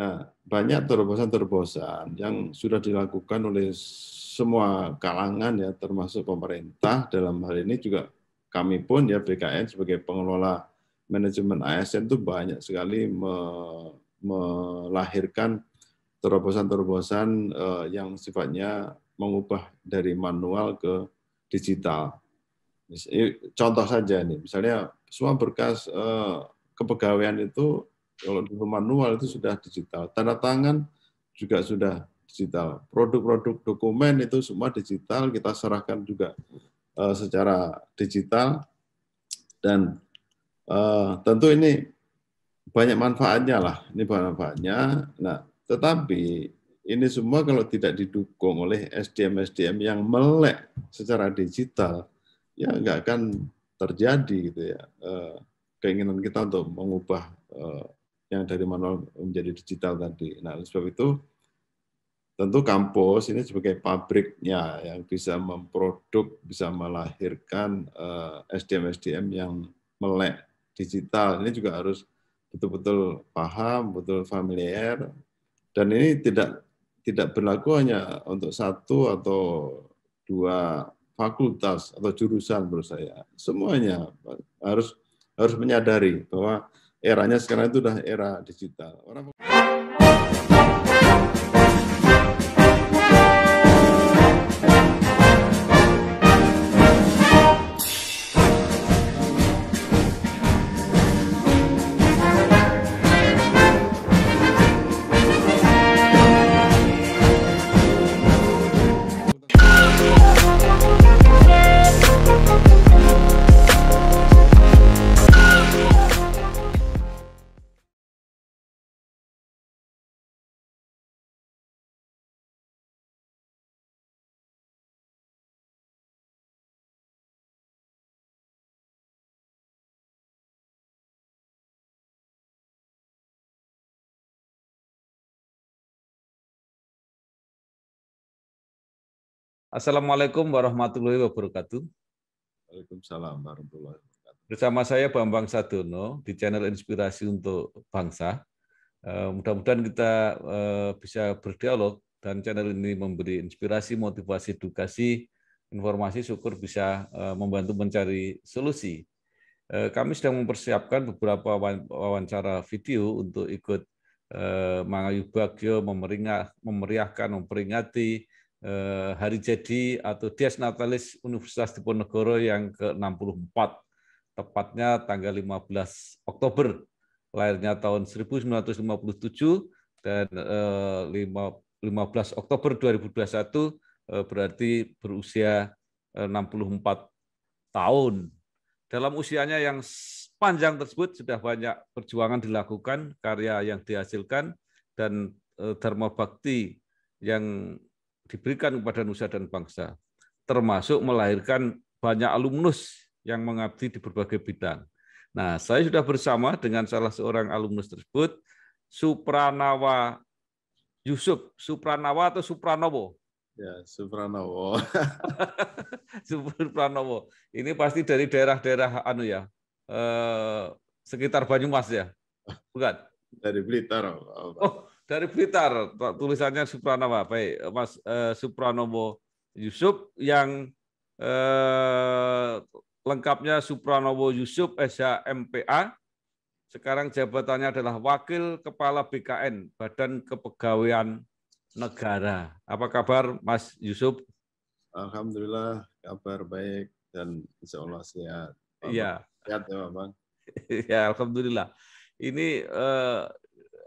Nah, banyak hmm. terobosan-terobosan yang hmm. sudah dilakukan oleh semua kalangan ya, termasuk pemerintah dalam hal ini juga kami pun ya BKN sebagai pengelola manajemen ASN itu banyak sekali me melahirkan terobosan-terobosan uh, yang sifatnya mengubah dari manual ke digital. Contoh saja nih, misalnya semua berkas uh, kepegawaian itu kalau dulu manual itu sudah digital. Tanda tangan juga sudah digital. Produk-produk dokumen itu semua digital, kita serahkan juga uh, secara digital. Dan uh, tentu ini banyak manfaatnya lah. Ini banyak manfaatnya. Nah, tetapi ini semua kalau tidak didukung oleh SDM-SDM yang melek secara digital, ya nggak akan terjadi gitu ya. Eh, keinginan kita untuk mengubah yang dari manual menjadi digital tadi. Nah, oleh sebab itu tentu kampus ini sebagai pabriknya yang bisa memproduk, bisa melahirkan eh, SDM-SDM yang melek digital. Ini juga harus betul-betul paham, betul familiar, dan ini tidak tidak berlaku hanya untuk satu atau dua fakultas atau jurusan menurut saya. Semuanya harus harus menyadari bahwa eranya sekarang itu udah era digital. Orang Assalamualaikum warahmatullahi wabarakatuh. Waalaikumsalam warahmatullahi wabarakatuh. Bersama saya Bambang Sadono di channel Inspirasi untuk Bangsa. Eh, mudah-mudahan kita eh, bisa berdialog dan channel ini memberi inspirasi, motivasi, edukasi, informasi, syukur bisa eh, membantu mencari solusi. Kami sedang mempersiapkan beberapa wawancara video untuk ikut Bagyo memeriahkan, memperingati Eh, hari jadi atau Dies Natalis Universitas Diponegoro yang ke-64, tepatnya tanggal 15 Oktober, lahirnya tahun 1957 dan 15 eh, Oktober 2021 eh, berarti berusia 64 tahun. Dalam usianya yang panjang tersebut sudah banyak perjuangan dilakukan, karya yang dihasilkan, dan dharma bakti yang diberikan kepada nusa dan bangsa, termasuk melahirkan banyak alumnus yang mengabdi di berbagai bidang. Nah, saya sudah bersama dengan salah seorang alumnus tersebut, Supranawa Yusuf, Supranawa atau Supranowo? Ya, Supranowo. Supranowo. Ini pasti dari daerah-daerah anu ya, eh, sekitar Banyumas ya, oh. bukan? Dari Blitar. Oh, dari Blitar tulisannya Supranowo, baik Mas eh, Supranowo Yusuf yang eh, lengkapnya Supranowo Yusuf SHMPA sekarang jabatannya adalah Wakil Kepala BKN Badan Kepegawaian Negara apa kabar Mas Yusuf Alhamdulillah kabar baik dan Insya Allah sehat Iya sehat ya Bang ya Alhamdulillah ini eh,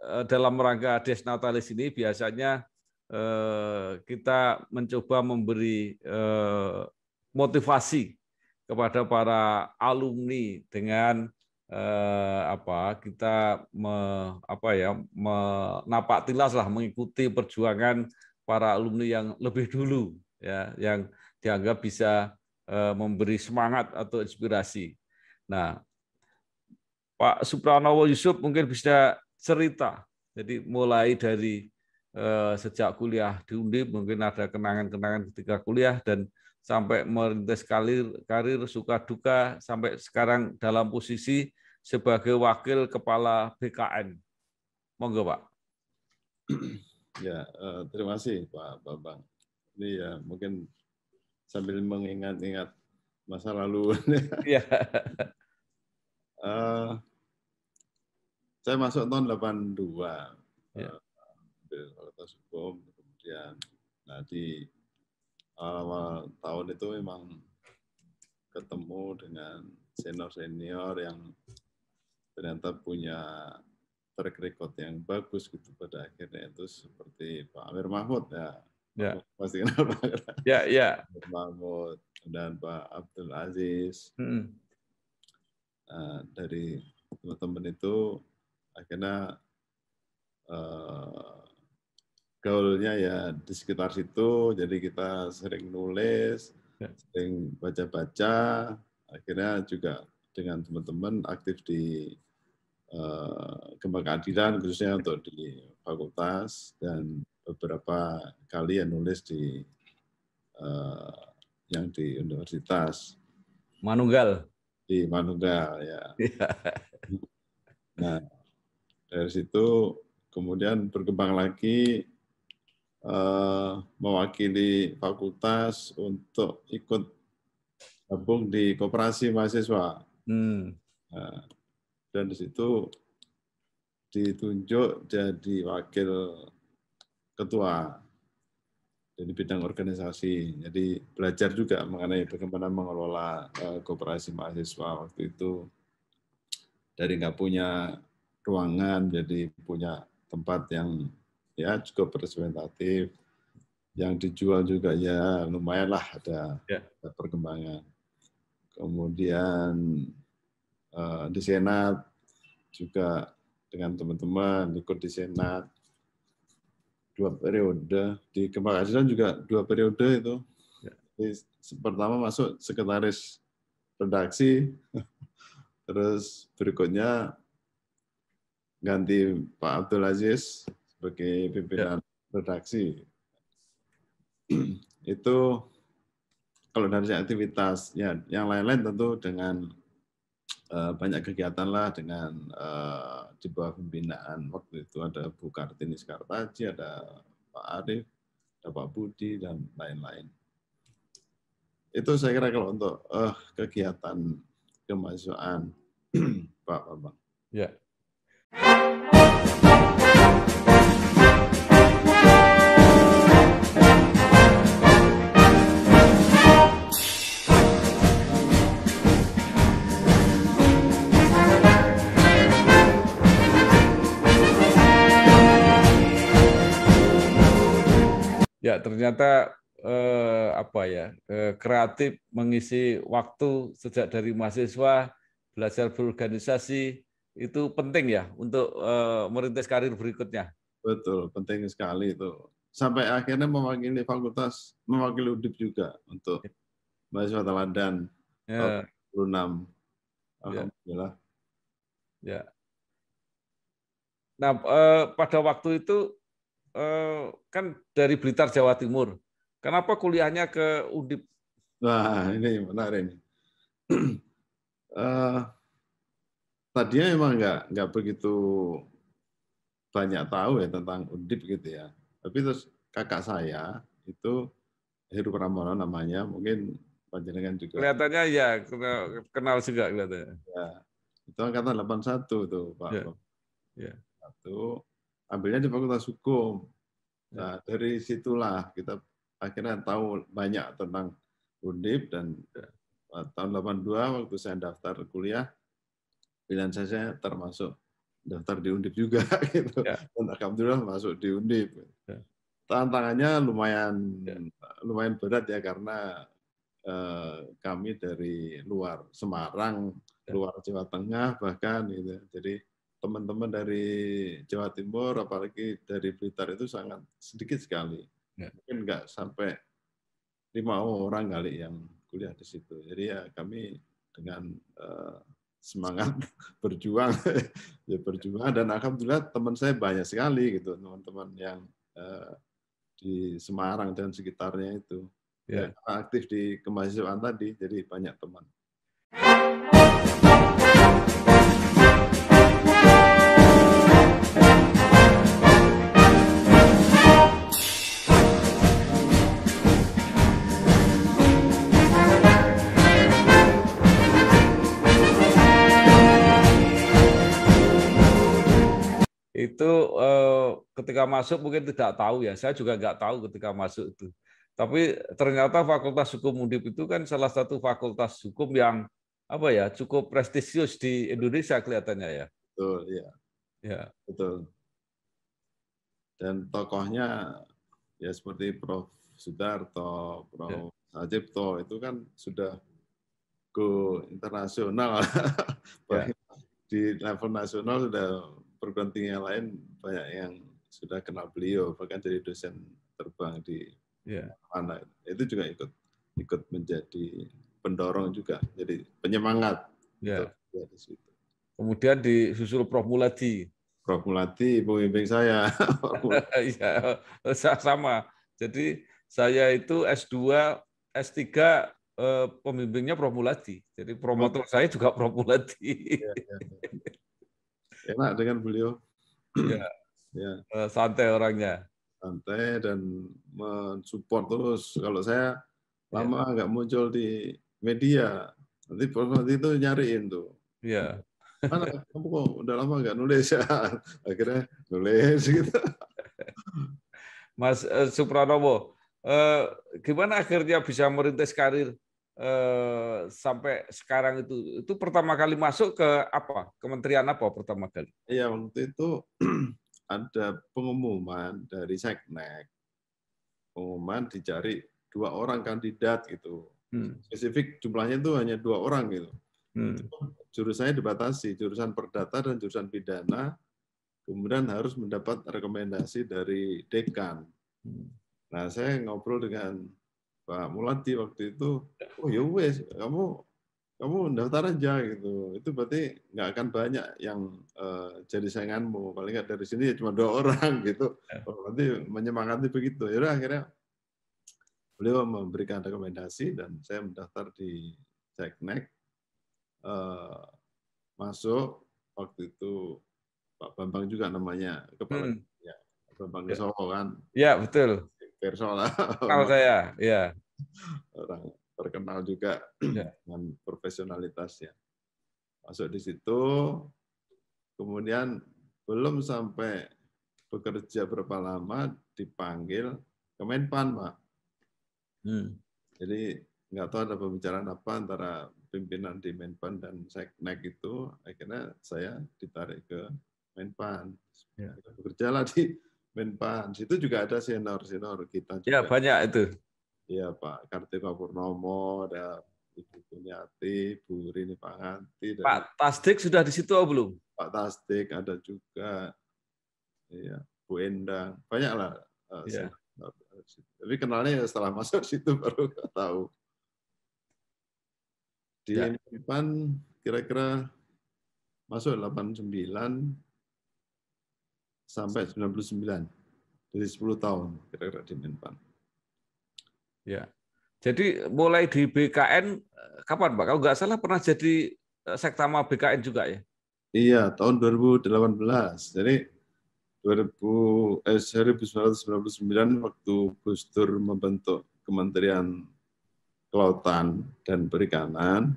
Eh, dalam rangka desnatalis ini biasanya eh, kita mencoba memberi eh, motivasi kepada para alumni dengan apa kita me, apa ya menapak tilas lah mengikuti perjuangan para alumni yang lebih dulu ya yang dianggap bisa memberi semangat atau inspirasi. Nah, Pak Supranowo Yusuf mungkin bisa cerita. Jadi mulai dari eh, sejak kuliah di Undip mungkin ada kenangan-kenangan ketika kuliah dan sampai merintis karir, karir suka duka sampai sekarang dalam posisi sebagai wakil kepala BKN. Monggo Pak. Ya, eh, terima kasih Pak Bambang. Ini ya mungkin sambil mengingat-ingat masa lalu. Ya. uh, Saya masuk tahun 82. Ya. Ambil fakultas hukum, kemudian nah di awal tahun itu memang ketemu dengan senior-senior yang ternyata punya track record yang bagus gitu pada akhirnya itu seperti Pak Amir Mahmud ya. Ya. Pasti kenal Pak. Ya, ya. Pak Mahmud dan Pak Abdul Aziz. Hmm. Uh, dari teman-teman itu akhirnya uh, goalnya ya di sekitar situ jadi kita sering nulis ya. sering baca-baca akhirnya juga dengan teman-teman aktif di uh, Keadilan khususnya untuk di fakultas dan beberapa kali ya nulis di uh, yang di universitas Manunggal di Manunggal ya. ya. Nah, dari situ kemudian berkembang lagi uh, mewakili fakultas untuk ikut gabung di koperasi mahasiswa. Hmm. uh, dan di situ ditunjuk jadi wakil ketua jadi bidang organisasi. Jadi belajar juga mengenai bagaimana mengelola uh, koperasi mahasiswa waktu itu dari nggak punya ruangan, jadi punya tempat yang ya cukup representatif. Yang dijual juga ya lumayan lah ada, ya. ada perkembangan. Kemudian uh, di Senat juga dengan teman-teman ikut di Senat dua periode di Kemangasinan juga dua periode itu. Ya. Jadi, pertama masuk sekretaris redaksi, terus berikutnya ganti Pak Abdul Aziz sebagai pimpinan ya. redaksi. Itu kalau dari aktivitas, ya yang lain-lain tentu dengan uh, banyak kegiatan lah dengan uh, di bawah pembinaan waktu itu ada Bu Kartini Sekartaji, ada Pak Arief, ada Pak Budi dan lain-lain. Itu saya kira kalau untuk uh, kegiatan kemahasiswaan Pak Bambang. Ya. Ya, ternyata eh, apa ya? Eh, kreatif mengisi waktu sejak dari mahasiswa belajar berorganisasi itu penting ya untuk eh, merintis karir berikutnya. Betul, penting sekali itu. Sampai akhirnya mewakili fakultas, mewakili UDIP juga untuk ya. mahasiswa Teladan ya. 26. Ya. Alhamdulillah. Ya. ya. Nah, eh, pada waktu itu Eh, kan dari Blitar Jawa Timur. Kenapa kuliahnya ke Undip? Nah, ini menarik ini. uh, tadinya memang nggak nggak begitu banyak tahu ya tentang Undip gitu ya. Tapi terus kakak saya itu Heru Pramono namanya, mungkin panjenengan juga. Kelihatannya ya kenal, kenal juga kelihatannya. Ya. Itu angkatan 81 tuh, Pak. Ya. ya. Satu ambilnya di Fakultas Hukum. Ya. Nah, dari situlah kita akhirnya tahu banyak tentang Undip dan eh, tahun 82 waktu saya daftar kuliah, pilihan saya, saya termasuk daftar di Undip juga gitu. Ya. Dan alhamdulillah masuk di Undip. Ya. Tantangannya lumayan ya. lumayan berat ya karena eh, kami dari luar Semarang, ya. luar Jawa Tengah bahkan gitu. Ya. Jadi teman-teman dari Jawa Timur, apalagi dari Blitar itu sangat sedikit sekali. Ya. Mungkin nggak sampai lima orang kali yang kuliah di situ. Jadi ya kami dengan uh, semangat berjuang, ya berjuang dan alhamdulillah teman saya banyak sekali gitu teman-teman yang uh, di Semarang dan sekitarnya itu. Ya. ya aktif di kemahasiswaan tadi, jadi banyak teman. itu eh, ketika masuk mungkin tidak tahu ya. Saya juga nggak tahu ketika masuk itu. Tapi ternyata Fakultas Hukum Undip itu kan salah satu fakultas hukum yang apa ya cukup prestisius di Indonesia kelihatannya ya. Betul ya. Ya. Betul. Dan tokohnya ya seperti Prof. Sudarto, Prof. Ya. Ajipto itu kan sudah go internasional. Ya. di level nasional sudah perguruan tinggi yang lain banyak yang sudah kenal beliau bahkan jadi dosen terbang di yeah. mana itu juga ikut ikut menjadi pendorong juga jadi penyemangat yeah. di situ. kemudian disusul Prof Muladi Prof Muladi pembimbing saya ya sama jadi saya itu S2 S3 eh, pembimbingnya Prof Muladi jadi promotor saya juga Prof Muladi iya, iya, iya enak dengan beliau. Iya. Ya. ya. Santai orangnya. Santai dan mensupport terus. Kalau saya iya. lama nggak muncul di media, nanti nanti itu nyariin tuh. ya Mana kamu kok udah lama nggak nulis ya? Akhirnya nulis gitu. Mas uh, Supranowo, uh, gimana akhirnya bisa merintis karir Eh, sampai sekarang itu itu pertama kali masuk ke apa kementerian apa pertama kali iya waktu itu ada pengumuman dari seknek pengumuman dicari dua orang kandidat gitu hmm. spesifik jumlahnya itu hanya dua orang gitu hmm. jurusannya dibatasi jurusan perdata dan jurusan pidana kemudian harus mendapat rekomendasi dari dekan. Hmm. Nah, saya ngobrol dengan Pak Muladi waktu itu, ya. oh ya wes, kamu kamu daftar aja gitu. Itu berarti nggak akan banyak yang uh, jadi sainganmu. Paling nggak dari sini ya cuma dua orang gitu. Ya. Oh, berarti menyemangati begitu. Ya akhirnya beliau memberikan rekomendasi dan saya mendaftar di Ceknek. Uh, masuk waktu itu Pak Bambang juga namanya kepala hmm. ya, Bambang ya. kan. Ya betul. Verso lah. Kenal saya, ya. Orang terkenal juga ya. dengan profesionalitasnya. Masuk di situ, kemudian belum sampai bekerja berapa lama dipanggil Kemenpan, Pak. Hmm. Jadi nggak tahu ada pembicaraan apa antara pimpinan di Menpan dan Seknek itu, akhirnya saya ditarik ke Menpan. Ya. Iya. Bekerjalah di Menpan. Situ juga ada senior-senior kita. Ya, juga. Ya, banyak itu. Iya, Pak Kartika Purnomo, ada Ibu Kunyati, Bu Rini Panganti. Dan Pak Tastik sudah di situ atau belum? Pak Tastik ada juga. Iya, Bu Endang. Banyaklah. Eh, iya. Tapi kenalnya ya setelah masuk situ baru tahu. Di ya. Menpan kira-kira masuk 89 sampai 99 dari 10 tahun kira-kira di Menpan. Ya. Jadi mulai di BKN eh, kapan Pak? Kalau nggak salah pernah jadi eh, sektama BKN juga ya? Iya, tahun 2018. Jadi 2000 eh, 1999 waktu Gus Dur membentuk Kementerian Kelautan dan Perikanan,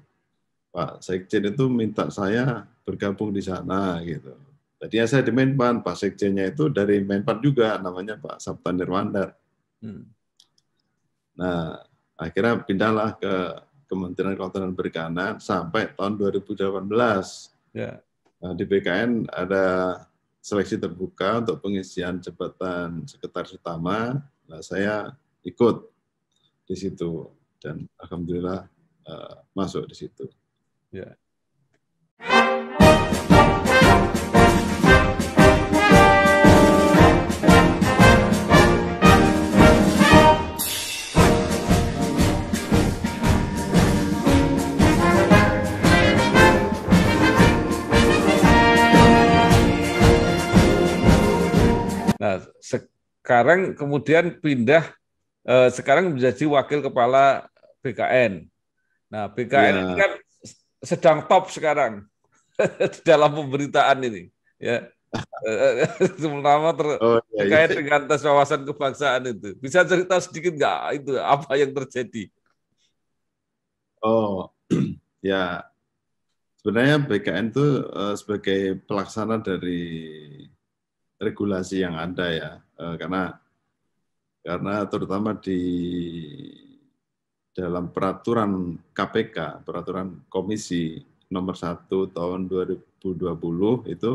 Pak Sekjen itu minta saya bergabung di sana gitu. Tadinya saya di Menpan, Pak Sekjennya itu dari Menpan juga, namanya Pak Sabta Nirwandar. Hmm. Nah, akhirnya pindahlah ke Kementerian Kelautan dan Perikanan sampai tahun 2018. Ya. Nah, di BKN ada seleksi terbuka untuk pengisian jabatan sekretaris utama. Nah, saya ikut di situ dan alhamdulillah uh, masuk di situ. Yeah. Nah, sekarang kemudian pindah uh, sekarang menjadi wakil kepala BKN. Nah, BKN ya. ini kan sedang top sekarang dalam pemberitaan ini, ya. Eh, terutama ter oh, ya, terkait dengan tes wawasan kebangsaan itu. Bisa cerita sedikit nggak itu apa yang terjadi? Oh, ya sebenarnya BKN itu eh, sebagai pelaksana dari regulasi yang ada ya eh, karena karena terutama di dalam peraturan KPK peraturan komisi nomor 1 tahun 2020 itu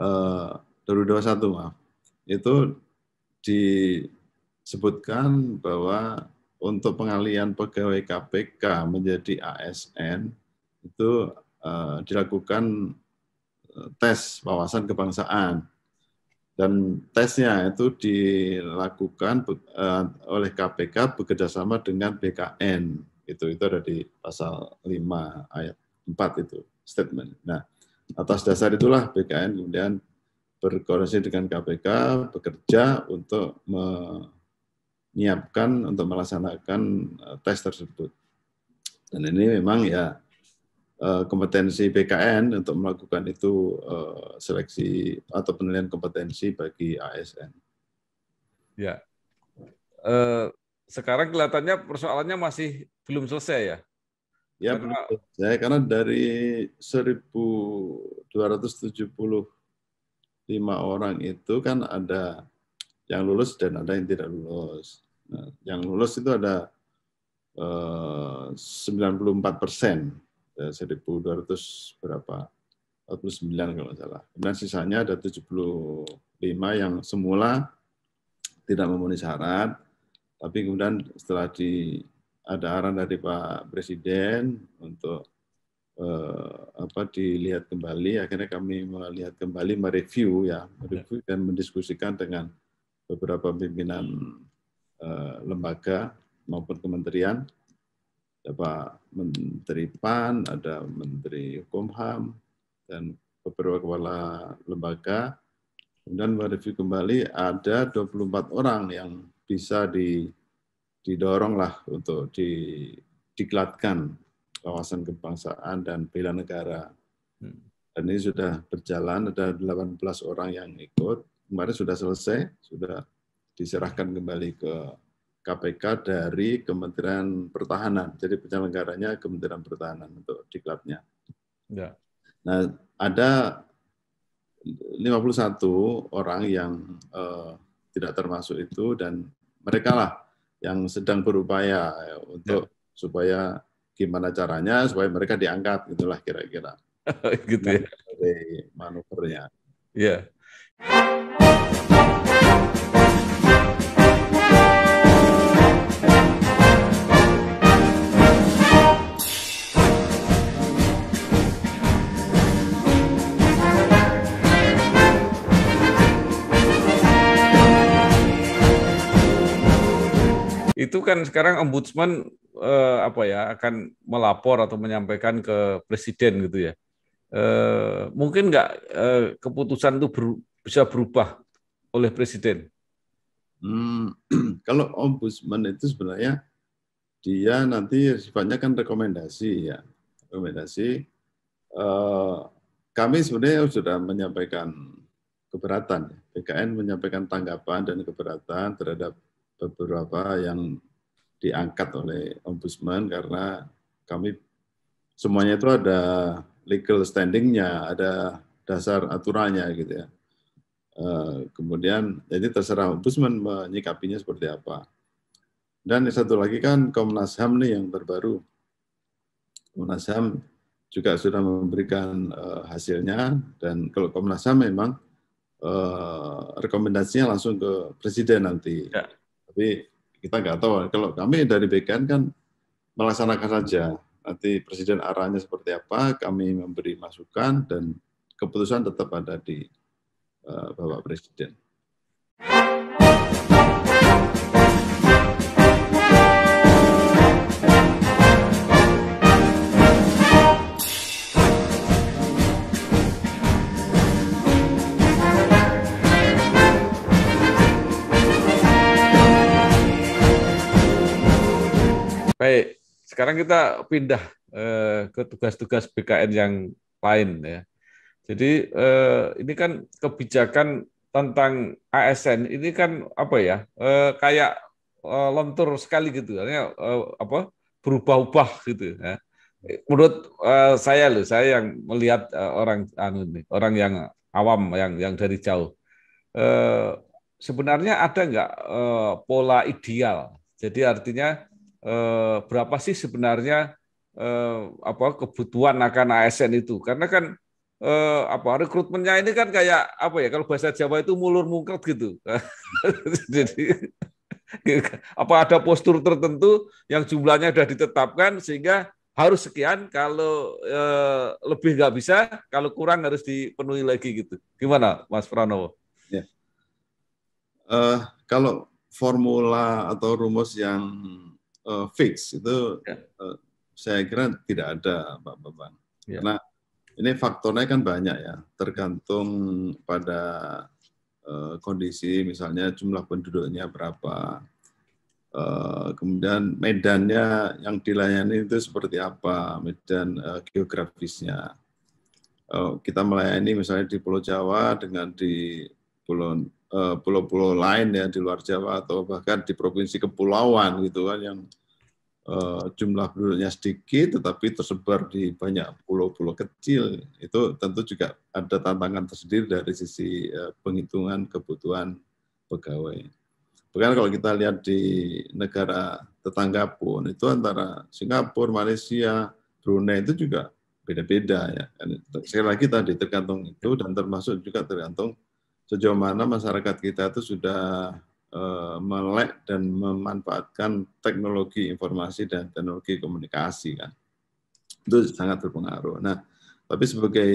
eh, 2021 maaf itu disebutkan bahwa untuk pengalian pegawai KPK menjadi ASN itu eh, dilakukan tes wawasan kebangsaan dan tesnya itu dilakukan eh, oleh KPK bekerjasama dengan BKN itu itu ada di pasal 5 ayat 4 itu statement. Nah atas dasar itulah BKN kemudian berkoordinasi dengan KPK bekerja untuk menyiapkan untuk melaksanakan eh, tes tersebut dan ini memang ya Eh, kompetensi BKN untuk melakukan itu eh, seleksi atau penilaian kompetensi bagi ASN. Ya, eh, sekarang kelihatannya persoalannya masih belum selesai ya. Ya, karena, belum selesai karena dari 1.275 orang itu kan ada yang lulus dan ada yang tidak lulus. Nah, yang lulus itu ada eh, 94 persen 1200 berapa 49 kalau nggak salah. Kemudian sisanya ada 75 yang semula tidak memenuhi syarat, tapi kemudian setelah di ada arahan dari Pak Presiden untuk eh, apa dilihat kembali, akhirnya kami melihat kembali, mereview ya, mereview dan mendiskusikan dengan beberapa pimpinan eh, lembaga maupun kementerian ada Pak Menteri PAN, ada Menteri Hukum-HAM, dan beberapa kepala lembaga. Kemudian mereview kembali ada 24 orang yang bisa di, didoronglah untuk di, kawasan kawasan kebangsaan dan bela negara. Hmm. Dan ini sudah berjalan, ada 18 orang yang ikut. Kemarin sudah selesai, sudah diserahkan kembali ke KPK dari Kementerian Pertahanan. Jadi penyelenggaranya Kementerian Pertahanan untuk diklatnya. Ya. Nah, ada 51 orang yang eh, tidak termasuk itu dan mereka lah yang sedang berupaya ya, untuk ya. supaya gimana caranya supaya mereka diangkat itulah kira-kira. gitu ya. manuvernya. Ya. Yeah. kan sekarang ombudsman eh, apa ya akan melapor atau menyampaikan ke presiden gitu ya. Eh, mungkin nggak eh, keputusan itu ber, bisa berubah oleh presiden. Hmm, kalau ombudsman itu sebenarnya dia nanti sifatnya kan rekomendasi ya, rekomendasi. Eh, kami sebenarnya sudah menyampaikan keberatan, BKN ya. menyampaikan tanggapan dan keberatan terhadap beberapa yang diangkat oleh ombudsman karena kami semuanya itu ada legal standingnya, ada dasar aturannya gitu ya. Eh, kemudian jadi terserah ombudsman menyikapinya seperti apa. Dan satu lagi kan Komnas HAM nih yang terbaru. Komnas HAM juga sudah memberikan uh, hasilnya dan kalau Komnas HAM memang uh, rekomendasinya langsung ke presiden nanti. Ya. Tapi kita nggak tahu. Kalau kami dari BKN kan melaksanakan saja. Nanti Presiden arahnya seperti apa, kami memberi masukan dan keputusan tetap ada di uh, Bapak Presiden. Baik, sekarang kita pindah eh, ke tugas-tugas BKN yang lain ya. Jadi eh, ini kan kebijakan tentang ASN ini kan apa ya? Eh, kayak eh, lontur sekali gitu, artinya eh, apa? berubah-ubah gitu ya. Menurut eh, saya loh, saya yang melihat eh, orang anu nih, orang yang awam yang yang dari jauh. Eh, sebenarnya ada nggak eh, pola ideal? Jadi artinya Eh, berapa sih sebenarnya eh, apa kebutuhan akan ASN itu? Karena kan eh, apa rekrutmennya ini kan kayak apa ya kalau bahasa Jawa itu mulur mungkert gitu. Jadi apa ada postur tertentu yang jumlahnya sudah ditetapkan sehingga harus sekian kalau eh, lebih nggak bisa kalau kurang harus dipenuhi lagi gitu gimana Mas Pranowo? Ya. Uh, kalau formula atau rumus yang uh, fix itu ya. uh, saya kira tidak ada Pak Bambang. Ya. Karena ini faktornya kan banyak ya, tergantung pada uh, kondisi misalnya jumlah penduduknya berapa, uh, kemudian medannya yang dilayani itu seperti apa, medan uh, geografisnya. Uh, kita melayani misalnya di Pulau Jawa dengan di Pulau Eh, pulau-pulau lain ya di luar Jawa atau bahkan di provinsi kepulauan gitu kan yang eh, jumlah penduduknya sedikit tetapi tersebar di banyak pulau-pulau kecil itu tentu juga ada tantangan tersendiri dari sisi eh, penghitungan kebutuhan pegawai. Bahkan kalau kita lihat di negara tetangga pun itu antara Singapura, Malaysia, Brunei itu juga beda-beda ya. Sekali lagi tadi tergantung itu dan termasuk juga tergantung sejauh mana masyarakat kita itu sudah eh, melek dan memanfaatkan teknologi informasi dan teknologi komunikasi kan itu sangat berpengaruh. Nah, tapi sebagai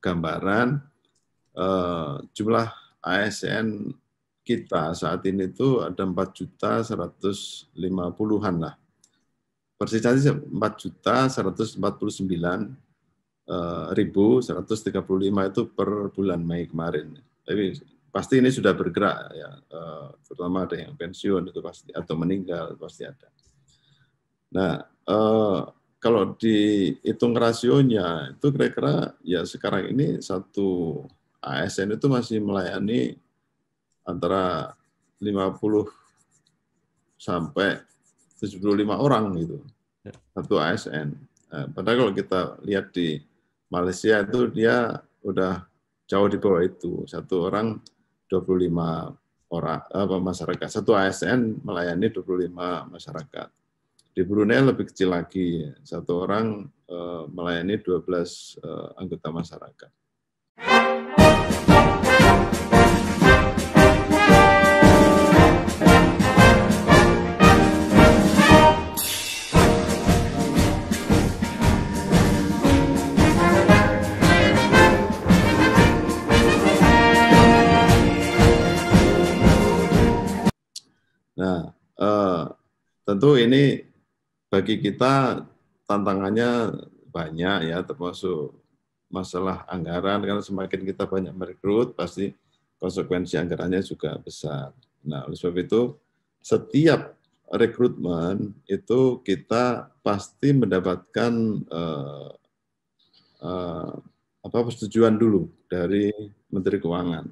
gambaran eh, jumlah ASN kita saat ini itu ada empat juta seratus lima an lah. Persisnya empat juta seratus empat puluh sembilan eh, ribu seratus tiga puluh lima itu per bulan Mei kemarin. Tapi pasti ini sudah bergerak ya, uh, terutama ada yang pensiun itu pasti atau meninggal pasti ada. Nah, eh, kalau dihitung rasionya itu kira-kira ya sekarang ini satu ASN itu masih melayani antara 50 sampai 75 orang gitu ya. satu ASN. Nah, padahal kalau kita lihat di Malaysia itu dia udah jauh di bawah itu. Satu orang 25 orang apa, masyarakat. Satu ASN melayani 25 masyarakat. Di Brunei lebih kecil lagi, satu orang eh, melayani 12 belas eh, anggota masyarakat. tentu ini bagi kita tantangannya banyak ya, termasuk masalah anggaran, karena semakin kita banyak merekrut, pasti konsekuensi anggarannya juga besar. Nah, oleh sebab itu, setiap rekrutmen itu kita pasti mendapatkan uh, uh, apa persetujuan dulu dari Menteri Keuangan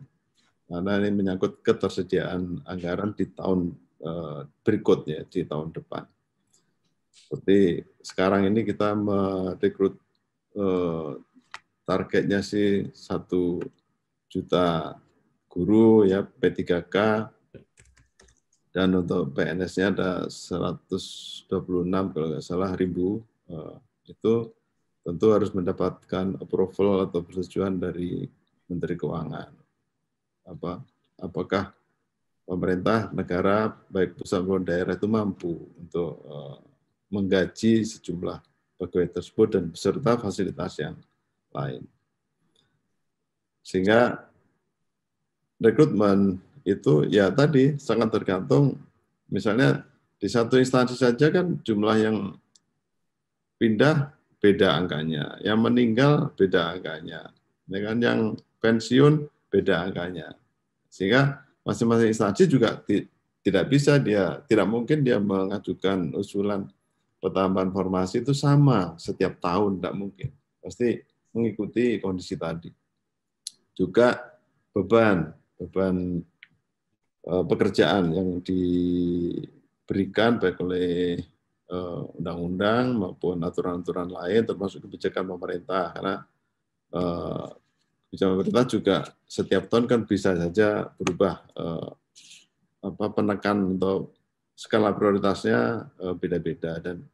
karena ini menyangkut ketersediaan anggaran di tahun Eh, berikutnya di tahun depan. Seperti sekarang ini kita merekrut eh, targetnya sih satu juta guru ya P3K dan untuk PNS-nya ada 126 kalau nggak salah ribu eh, itu tentu harus mendapatkan approval atau persetujuan dari Menteri Keuangan. Apa apakah pemerintah negara baik pusat maupun daerah itu mampu untuk eh, menggaji sejumlah pegawai tersebut dan beserta fasilitas yang lain. Sehingga rekrutmen itu ya tadi sangat tergantung misalnya di satu instansi saja kan jumlah yang pindah beda angkanya, yang meninggal beda angkanya, dengan yang pensiun beda angkanya. Sehingga masing-masing instansi juga tidak bisa dia tidak mungkin dia mengajukan usulan pertambahan formasi itu sama setiap tahun tidak mungkin pasti mengikuti kondisi tadi juga beban beban e, pekerjaan yang diberikan baik oleh e, undang-undang maupun aturan-aturan lain termasuk kebijakan pemerintah karena e, bicara pemerintah juga setiap tahun kan bisa saja berubah eh, apa penekan atau skala prioritasnya eh, beda-beda dan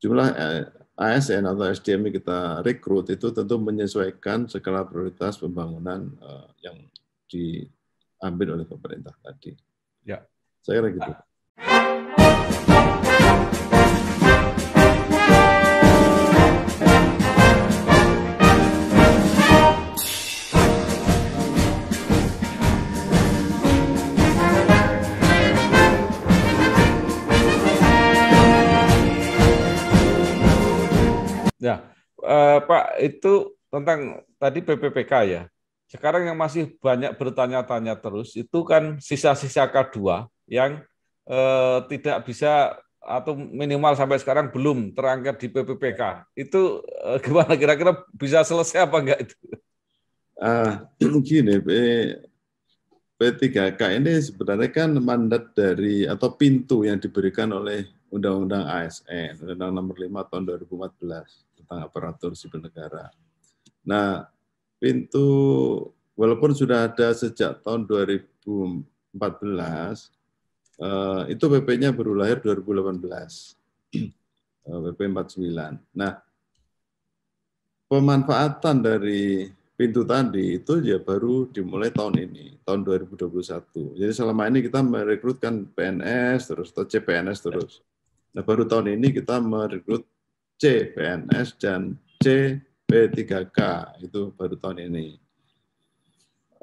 jumlah eh, ASN atau SDM yang kita rekrut itu tentu menyesuaikan skala prioritas pembangunan eh, yang diambil oleh pemerintah tadi. Ya. Saya kira gitu. uh, Pak itu tentang tadi PPPK ya. Sekarang yang masih banyak bertanya-tanya terus itu kan sisa-sisa K2 yang uh, tidak bisa atau minimal sampai sekarang belum terangkat di PPPK. Itu uh, gimana kira-kira bisa selesai apa enggak itu? Mungkin ah, uh, P, P3K ini sebenarnya kan mandat dari atau pintu yang diberikan oleh Undang-Undang ASN, Undang-Undang Nomor 5 Tahun 2014 tentang aparatur sipil negara. Nah, pintu walaupun sudah ada sejak tahun 2014, eh, itu PP-nya baru lahir 2018, PP 49. Nah, pemanfaatan dari pintu tadi itu ya baru dimulai tahun ini, tahun 2021. Jadi selama ini kita merekrutkan PNS terus atau CPNS terus. Nah, baru tahun ini kita merekrut PNS dan C P3K itu baru tahun ini.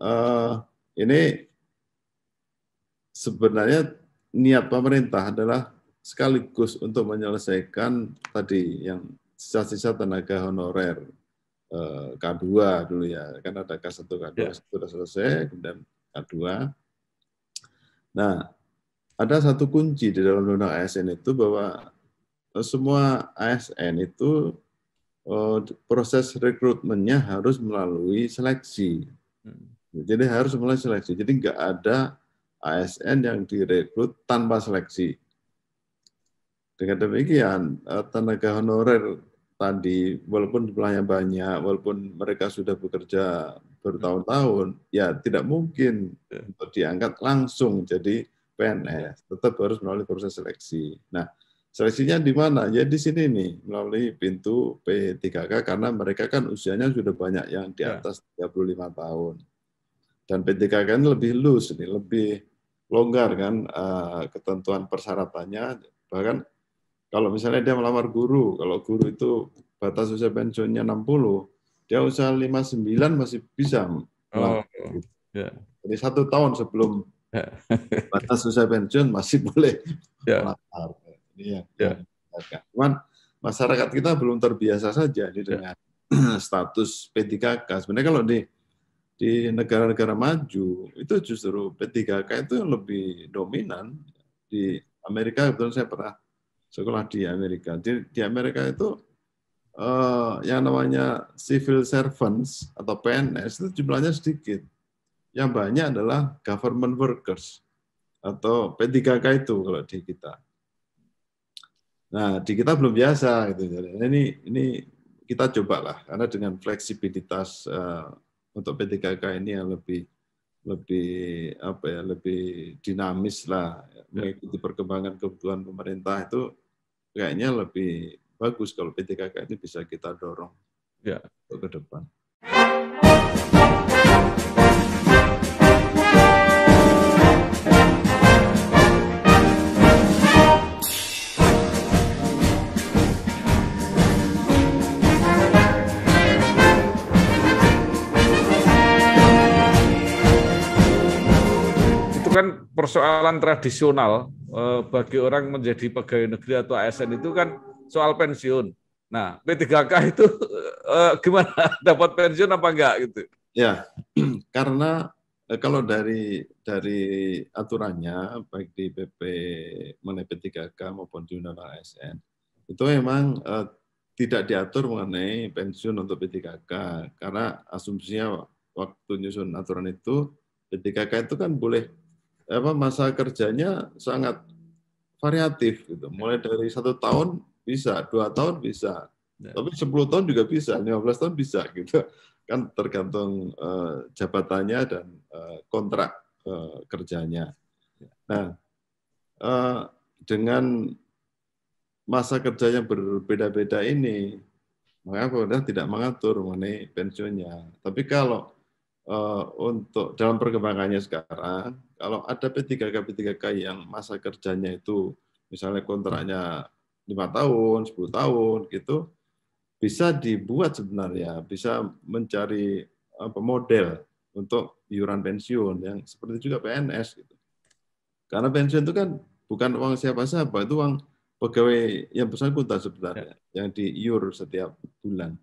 Uh, ini sebenarnya niat pemerintah adalah sekaligus untuk menyelesaikan tadi yang sisa-sisa tenaga honorer eh, K2 dulu ya kan ada K1 K2 ya. sudah selesai kemudian K2. Nah, ada satu kunci di dalam undang-undang ASN itu bahwa Eh, semua ASN itu eh, proses rekrutmennya harus melalui seleksi. Hmm. Jadi harus melalui seleksi. Jadi nggak ada ASN yang direkrut tanpa seleksi. Dengan demikian, eh, tenaga honorer tadi, walaupun jumlahnya banyak, walaupun mereka sudah bekerja bertahun-tahun, ya tidak mungkin ya. untuk diangkat langsung jadi PNS. Tetap harus melalui proses seleksi. Nah, Seleksinya di mana? Ya di sini nih, melalui pintu P3K, karena mereka kan usianya sudah banyak yang di ya. atas ya. 35 tahun. Dan P3K ini lebih loose, nih, lebih longgar kan eh, ketentuan persyaratannya. Bahkan kalau misalnya dia melamar guru, kalau guru itu batas usia pensiunnya 60, dia usia 59 masih bisa oh, melamar. Oh, ya. Jadi satu tahun sebelum ya. batas usia pensiun masih boleh ya. melamar. Iya, ya. Iya, iya. Cuman masyarakat kita belum terbiasa saja ini ya. dengan status P3K. Sebenarnya kalau di di negara-negara maju itu justru P3K itu lebih dominan di Amerika kebetulan saya pernah sekolah di Amerika di, di Amerika itu uh, yang namanya civil servants atau PNS itu jumlahnya sedikit yang banyak adalah government workers atau P3K itu kalau di kita Nah, di kita belum biasa gitu. Ini ini kita cobalah karena dengan fleksibilitas uh, untuk P3K ini yang lebih lebih apa ya, lebih dinamis lah ya. mengikuti perkembangan kebutuhan pemerintah itu kayaknya lebih bagus kalau PTKK ini bisa kita dorong ya. ke depan. persoalan tradisional eh, bagi orang menjadi pegawai negeri atau ASN itu kan soal pensiun. Nah, P3K itu eh, gimana dapat pensiun apa enggak gitu? Ya, karena eh, kalau dari dari aturannya baik di PP mengenai P3K maupun di Undang-Undang ASN itu memang tidak diatur mengenai pensiun untuk P3K karena asumsinya waktu nyusun aturan itu P3K itu kan boleh apa masa kerjanya sangat variatif gitu. Mulai dari satu tahun bisa, dua tahun bisa, ya. tapi 10 tahun juga bisa, belas tahun bisa gitu. Kan tergantung uh, jabatannya dan uh, kontrak uh, kerjanya. Nah, uh, dengan masa kerjanya berbeda-beda ini, maka pemerintah tidak mengatur mengenai pensiunnya. Tapi kalau uh, untuk dalam perkembangannya sekarang, kalau ada P3K P3K yang masa kerjanya itu misalnya kontraknya lima tahun, 10 tahun gitu, bisa dibuat sebenarnya, bisa mencari apa model untuk iuran pensiun yang seperti juga PNS gitu. Karena pensiun itu kan bukan uang siapa-siapa, itu uang pegawai yang bersangkutan sebenarnya yang yang diiur setiap bulan.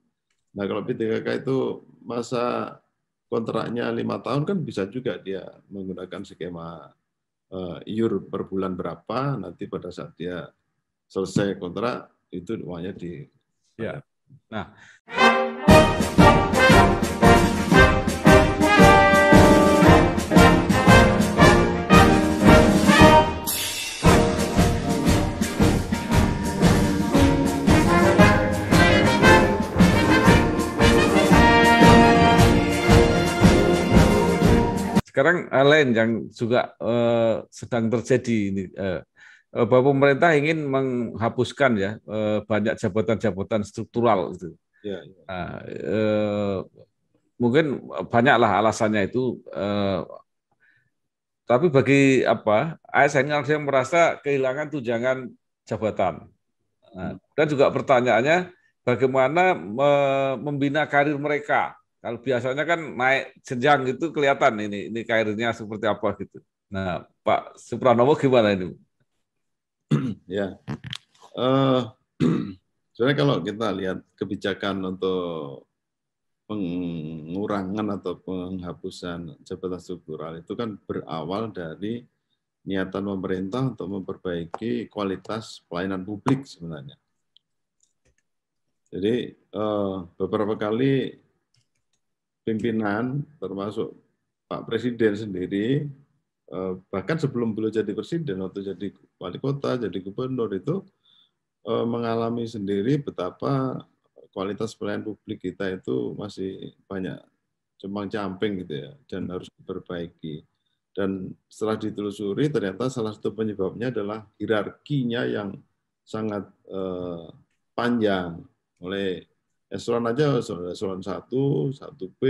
Nah, kalau P3K itu masa kontraknya lima tahun kan bisa juga dia menggunakan skema iur eh, per bulan berapa nanti pada saat dia selesai kontrak itu uangnya di ya. nah Sekarang eh, lain yang juga eh, sedang terjadi ini eh, eh, bahwa pemerintah ingin menghapuskan ya eh, banyak jabatan-jabatan struktural itu. Ya, ya. Nah, eh, mungkin banyaklah alasannya itu. Eh, tapi bagi apa ASN yang merasa kehilangan tunjangan jabatan. Nah, dan juga pertanyaannya bagaimana me membina karir mereka kalau biasanya kan naik jenjang itu kelihatan ini ini karirnya seperti apa gitu. Nah, Pak Supranowo gimana ini? ya. Uh, sebenarnya kalau kita lihat kebijakan untuk pengurangan atau penghapusan jabatan struktural itu kan berawal dari niatan pemerintah untuk memperbaiki kualitas pelayanan publik sebenarnya. Jadi eh, beberapa kali pimpinan termasuk Pak Presiden sendiri eh, bahkan sebelum beliau jadi presiden atau jadi wali kota, jadi gubernur itu eh, mengalami sendiri betapa kualitas pelayanan publik kita itu masih banyak cembang camping gitu ya dan harus diperbaiki. Dan setelah ditelusuri ternyata salah satu penyebabnya adalah hierarkinya yang sangat eh, panjang oleh Eselon aja eselon 1, 1B,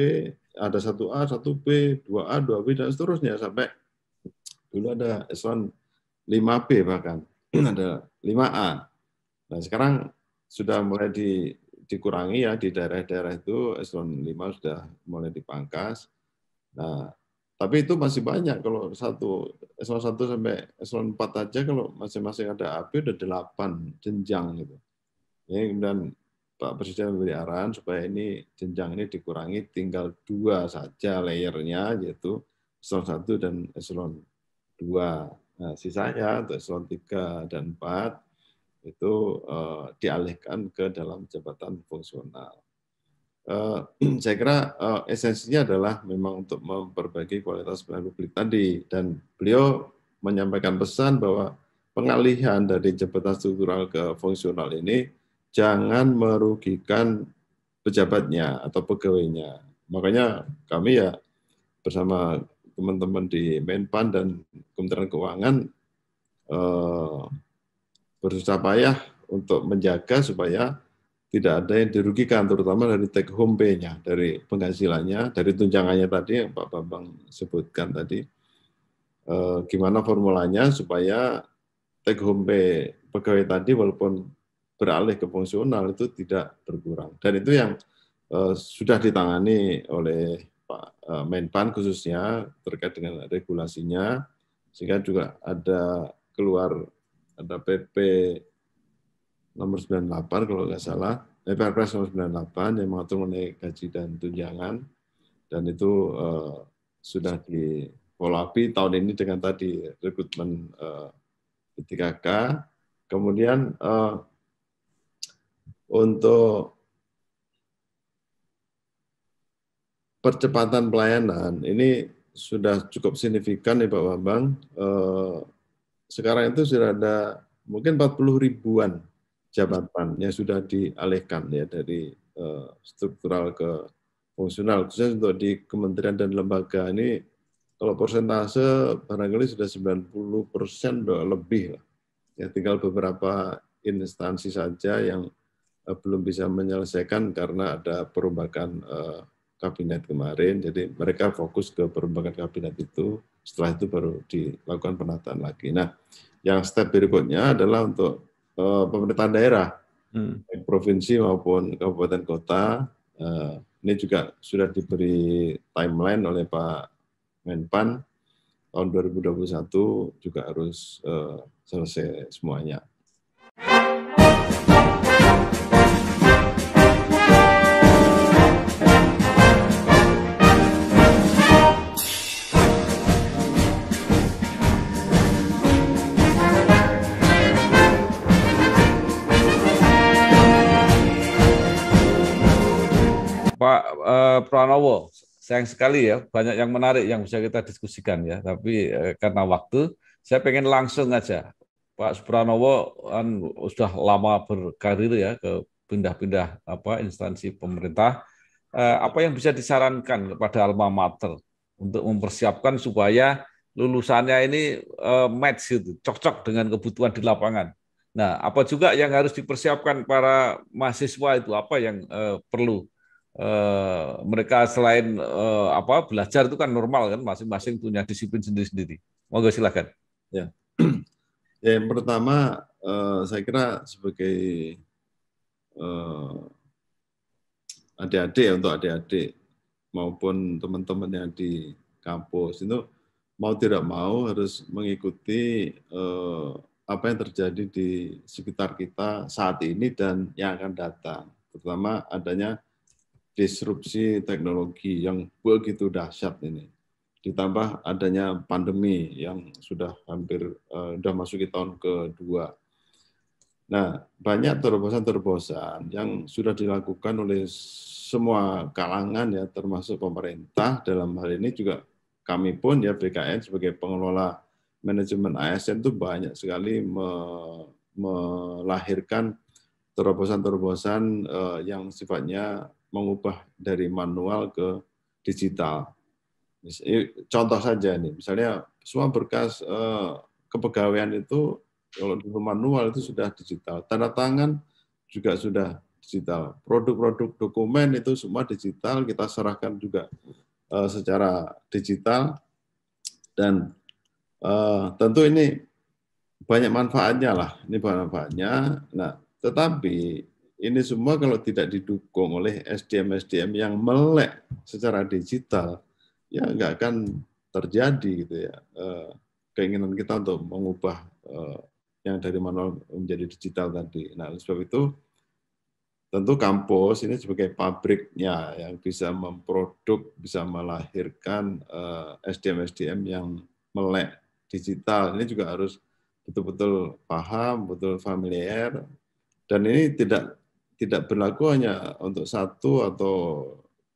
ada 1A, 1B, 2A, 2B, dan seterusnya. Sampai dulu ada eselon 5B bahkan, ada 5A. Nah sekarang sudah mulai di, dikurangi ya di daerah-daerah itu eselon 5 sudah mulai dipangkas. Nah tapi itu masih banyak kalau satu eselon 1 sampai eselon 4 aja kalau masing-masing ada AB udah 8 jenjang gitu. Ya, kemudian Pak Presiden memberi arahan supaya ini jenjang ini dikurangi tinggal dua saja layernya yaitu eselon satu dan eselon dua Nah, sisanya untuk eselon tiga dan empat itu uh, dialihkan ke dalam jabatan fungsional. Uh, saya kira uh, esensinya adalah memang untuk memperbaiki kualitas pelayanan publik tadi dan beliau menyampaikan pesan bahwa pengalihan dari jabatan struktural ke fungsional ini jangan merugikan pejabatnya atau pegawainya. Makanya kami ya bersama teman-teman di Menpan dan Kementerian Keuangan eh, berusaha payah untuk menjaga supaya tidak ada yang dirugikan, terutama dari take home pay-nya, dari penghasilannya, dari tunjangannya tadi yang Pak Bambang sebutkan tadi. Eh, gimana formulanya supaya take home pay pegawai tadi walaupun beralih ke fungsional itu tidak berkurang. Dan itu yang uh, sudah ditangani oleh Pak uh, Menpan khususnya terkait dengan regulasinya, sehingga juga ada keluar ada PP nomor 98 kalau nggak salah, eh, Perpres nomor 98 yang mengatur mengenai gaji dan tunjangan, dan itu uh, sudah di Polapi tahun ini dengan tadi rekrutmen uh, P3K, kemudian uh, untuk percepatan pelayanan ini sudah cukup signifikan nih Pak Bambang. Eh, sekarang itu sudah ada mungkin 40 ribuan jabatan yang sudah dialihkan ya dari eh, struktural ke fungsional khususnya untuk di kementerian dan lembaga ini kalau persentase barangkali sudah 90 persen lebih Ya tinggal beberapa instansi saja yang Eh, belum bisa menyelesaikan karena ada perombakan eh, kabinet kemarin. Jadi mereka fokus ke perombakan kabinet itu. Setelah itu baru dilakukan penataan lagi. Nah, yang step berikutnya adalah untuk eh, pemerintahan daerah, hmm. provinsi maupun kabupaten kota. ini juga sudah diberi timeline oleh Pak Menpan tahun 2021 juga harus selesai semuanya. Eh, Pranowo. Sayang sekali ya, banyak yang menarik yang bisa kita diskusikan ya. Tapi eh, karena waktu, saya pengen langsung aja. Pak Pranowo kan sudah lama berkarir ya ke pindah-pindah apa instansi pemerintah. Eh, apa yang bisa disarankan kepada alma mater untuk mempersiapkan supaya lulusannya ini match itu cocok dengan kebutuhan di lapangan. Nah, apa juga yang harus dipersiapkan para mahasiswa itu apa yang perlu Eh, mereka selain uh, apa belajar itu kan normal kan masing-masing punya disiplin sendiri-sendiri. Monggo silakan. Ya. ya yang pertama uh, saya kira sebagai adik-adik ya untuk adik-adik maupun teman-teman yang di kampus itu mau tidak mau harus mengikuti apa yang terjadi di sekitar kita saat ini dan yang akan datang, terutama adanya disrupsi teknologi yang begitu dahsyat ini. Ditambah adanya pandemi yang sudah hampir uh, sudah masuki tahun kedua. Nah, banyak terobosan-terobosan yang sudah dilakukan oleh semua kalangan ya termasuk pemerintah dalam hal ini juga kami pun ya BKN sebagai pengelola manajemen ASN itu banyak sekali me melahirkan terobosan-terobosan uh, yang sifatnya mengubah dari manual ke digital. Contoh saja nih, misalnya semua berkas eh, kepegawaian itu kalau dulu manual itu sudah digital, tanda tangan juga sudah digital, produk-produk dokumen itu semua digital kita serahkan juga eh, secara digital dan eh, tentu ini banyak manfaatnya lah ini banyak manfaatnya nah tetapi ini semua kalau tidak didukung oleh SDM-SDM yang melek secara digital, ya nggak akan terjadi gitu ya eh, keinginan kita untuk mengubah eh, yang dari manual menjadi digital tadi. Nah, oleh sebab itu tentu kampus ini sebagai pabriknya yang bisa memproduk, bisa melahirkan eh, SDM-SDM yang melek digital. Ini juga harus betul-betul paham, betul familiar, dan ini tidak tidak berlaku hanya untuk satu atau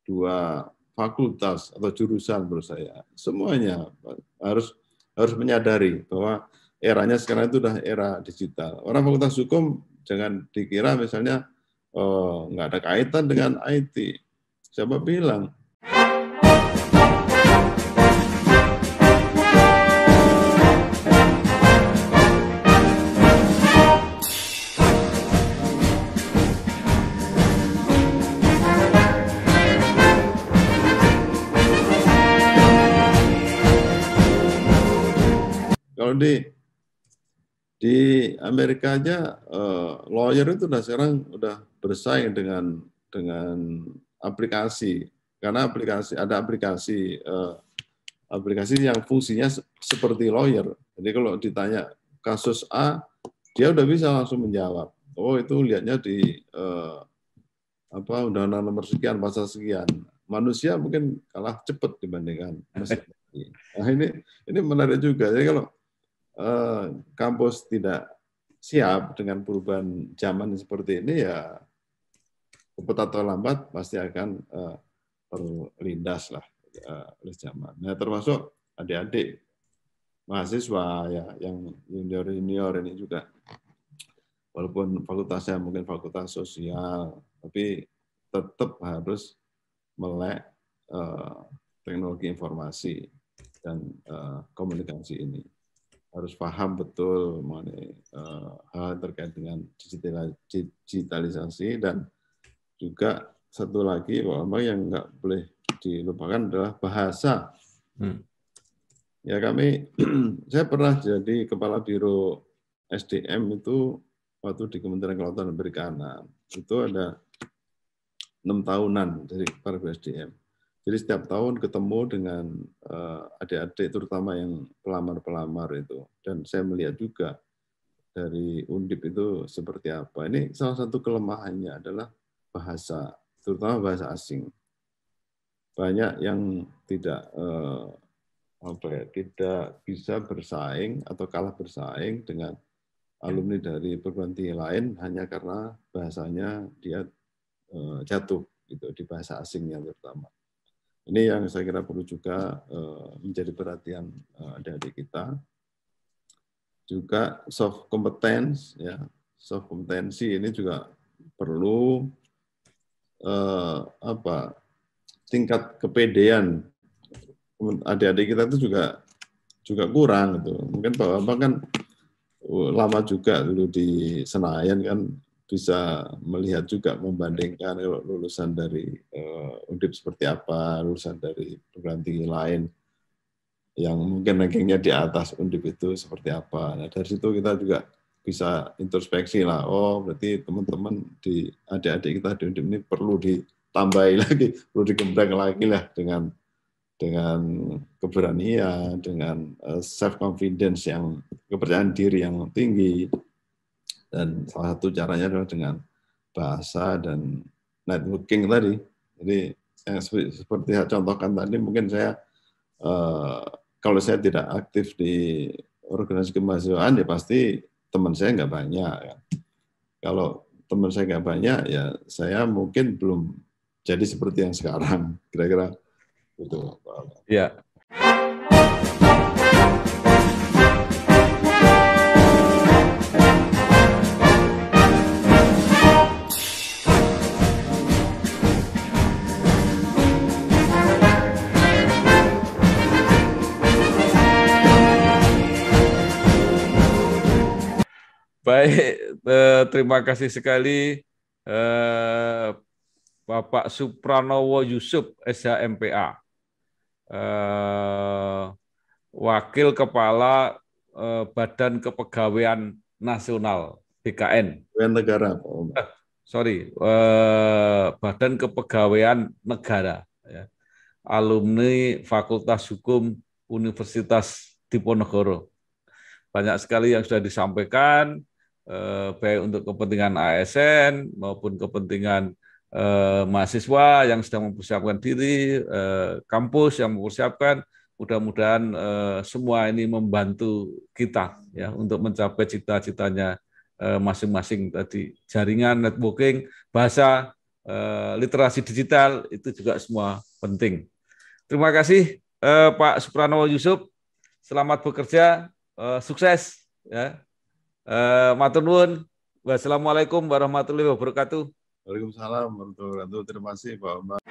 dua fakultas atau jurusan menurut saya. Semuanya harus harus menyadari bahwa eranya sekarang itu sudah era digital. Orang fakultas hukum jangan dikira misalnya oh, nggak ada kaitan dengan IT. Siapa bilang Kalau di di Amerika aja uh, eh, lawyer itu udah sekarang udah bersaing dengan dengan aplikasi karena aplikasi ada aplikasi uh, aplikasi yang fungsinya seperti lawyer. Jadi kalau ditanya kasus A, dia udah bisa langsung menjawab. Oh itu lihatnya di uh, apa undang-undang nomor sekian pasal sekian. Manusia mungkin kalah cepat dibandingkan Nah ini ini menarik juga. Jadi kalau Eh, kampus tidak siap dengan perubahan zaman seperti ini ya cepat atau lambat pasti akan uh, terlindas lah eh, oleh zaman. Nah termasuk adik-adik mahasiswa ya yang junior junior ini juga walaupun fakultasnya mungkin fakultas sosial tapi tetap harus melek uh, teknologi informasi dan uh, komunikasi ini harus paham betul mengenai uh, hal terkait dengan digitalisasi dan juga satu lagi bahwa yang nggak boleh dilupakan adalah bahasa. Hmm. Ya kami, saya pernah jadi kepala biro SDM itu waktu di Kementerian Kelautan dan Perikanan. Itu ada enam tahunan dari kepala SDM. Jadi setiap tahun ketemu dengan eh, adik-adik terutama yang pelamar-pelamar itu. Dan saya melihat juga dari Undip itu seperti apa. Ini salah satu kelemahannya adalah bahasa, terutama bahasa asing. Banyak yang tidak eh, apa ya, tidak bisa bersaing atau kalah bersaing dengan alumni dari perguruan tinggi lain hanya karena bahasanya dia eh, jatuh gitu di bahasa asingnya terutama. Ini yang saya kira perlu juga eh, menjadi perhatian eh, adik-adik kita. Juga soft competence, ya soft kompetensi ini juga perlu eh, apa tingkat kepedean adik-adik kita itu juga juga kurang itu. Mungkin Pak Bapak kan uh, lama juga dulu di Senayan kan bisa melihat juga membandingkan lulusan dari uh, Undip seperti apa, lulusan dari perguruan tinggi lain yang mungkin rankingnya di atas Undip itu seperti apa. Nah, dari situ kita juga bisa introspeksi lah. Oh, berarti teman-teman di adik-adik kita di Undip ini perlu ditambahi lagi, perlu digembrang lagi lah dengan dengan keberanian, dengan eh, self confidence yang kepercayaan diri yang tinggi dan salah satu caranya adalah dengan bahasa dan networking tadi. Jadi yang seperti saya contohkan tadi, mungkin saya eh, kalau saya tidak aktif di organisasi kemahasiswaan ya pasti teman saya nggak banyak. Ya. Kalau teman saya nggak banyak ya saya mungkin belum jadi seperti yang sekarang kira-kira gitu. Iya. Baik, eh, terima kasih sekali eh, Bapak Supranowo Yusuf SHMPA, eh, Wakil Kepala eh, Badan Kepegawaian Nasional BKN. Kepegawaian Negara. Eh, sorry, eh, Badan Kepegawaian Negara. Ya. Alumni Fakultas Hukum Universitas Diponegoro. Banyak sekali yang sudah disampaikan eh, baik untuk kepentingan ASN maupun kepentingan eh, mahasiswa yang sedang mempersiapkan diri, eh, kampus yang mempersiapkan, mudah-mudahan eh, semua ini membantu kita ya untuk mencapai cita-citanya eh, masing-masing tadi jaringan networking, bahasa, eh, literasi digital itu juga semua penting. Terima kasih eh, Pak Supranowo Yusuf. Selamat bekerja, sukses ya. Uh, matur nuwun. Wassalamualaikum warahmatullahi wabarakatuh. Waalaikumsalam warahmatullahi wabarakatuh. Terima kasih Pak Umar.